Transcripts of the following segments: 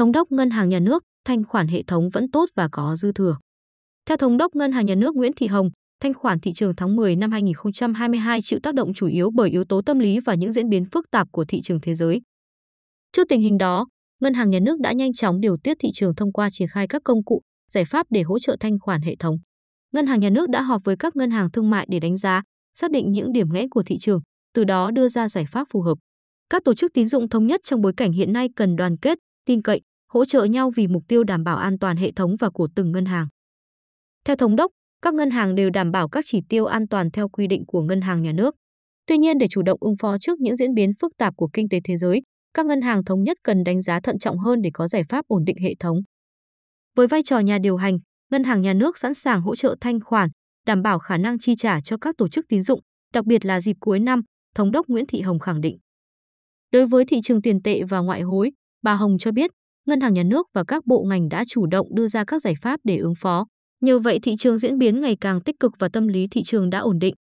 Thống đốc Ngân hàng Nhà nước, thanh khoản hệ thống vẫn tốt và có dư thừa. Theo Thống đốc Ngân hàng Nhà nước Nguyễn Thị Hồng, thanh khoản thị trường tháng 10 năm 2022 chịu tác động chủ yếu bởi yếu tố tâm lý và những diễn biến phức tạp của thị trường thế giới. Trước tình hình đó, Ngân hàng Nhà nước đã nhanh chóng điều tiết thị trường thông qua triển khai các công cụ, giải pháp để hỗ trợ thanh khoản hệ thống. Ngân hàng Nhà nước đã họp với các ngân hàng thương mại để đánh giá, xác định những điểm nghẽn của thị trường, từ đó đưa ra giải pháp phù hợp. Các tổ chức tín dụng thống nhất trong bối cảnh hiện nay cần đoàn kết, tin cậy, hỗ trợ nhau vì mục tiêu đảm bảo an toàn hệ thống và của từng ngân hàng. Theo thống đốc, các ngân hàng đều đảm bảo các chỉ tiêu an toàn theo quy định của ngân hàng nhà nước. Tuy nhiên để chủ động ứng phó trước những diễn biến phức tạp của kinh tế thế giới, các ngân hàng thống nhất cần đánh giá thận trọng hơn để có giải pháp ổn định hệ thống. Với vai trò nhà điều hành, ngân hàng nhà nước sẵn sàng hỗ trợ thanh khoản, đảm bảo khả năng chi trả cho các tổ chức tín dụng, đặc biệt là dịp cuối năm, Thống đốc Nguyễn Thị Hồng khẳng định. Đối với thị trường tiền tệ và ngoại hối, bà Hồng cho biết Ngân hàng Nhà nước và các bộ ngành đã chủ động đưa ra các giải pháp để ứng phó. Nhờ vậy thị trường diễn biến ngày càng tích cực và tâm lý thị trường đã ổn định.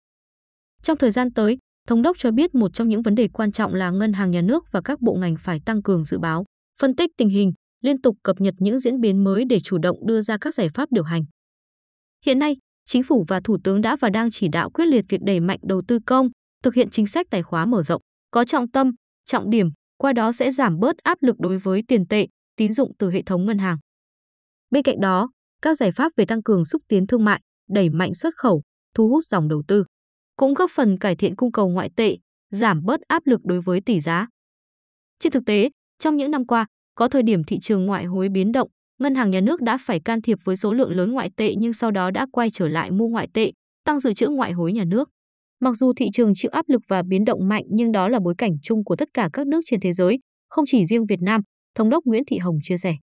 Trong thời gian tới, Thống đốc cho biết một trong những vấn đề quan trọng là ngân hàng nhà nước và các bộ ngành phải tăng cường dự báo, phân tích tình hình, liên tục cập nhật những diễn biến mới để chủ động đưa ra các giải pháp điều hành. Hiện nay, chính phủ và thủ tướng đã và đang chỉ đạo quyết liệt việc đẩy mạnh đầu tư công, thực hiện chính sách tài khóa mở rộng, có trọng tâm, trọng điểm, qua đó sẽ giảm bớt áp lực đối với tiền tệ, tín dụng từ hệ thống ngân hàng. Bên cạnh đó, các giải pháp về tăng cường xúc tiến thương mại, đẩy mạnh xuất khẩu, thu hút dòng đầu tư cũng góp phần cải thiện cung cầu ngoại tệ, giảm bớt áp lực đối với tỷ giá. Trên thực tế, trong những năm qua, có thời điểm thị trường ngoại hối biến động, ngân hàng nhà nước đã phải can thiệp với số lượng lớn ngoại tệ nhưng sau đó đã quay trở lại mua ngoại tệ, tăng dự trữ ngoại hối nhà nước. Mặc dù thị trường chịu áp lực và biến động mạnh nhưng đó là bối cảnh chung của tất cả các nước trên thế giới, không chỉ riêng Việt Nam, Thống đốc Nguyễn Thị Hồng chia sẻ.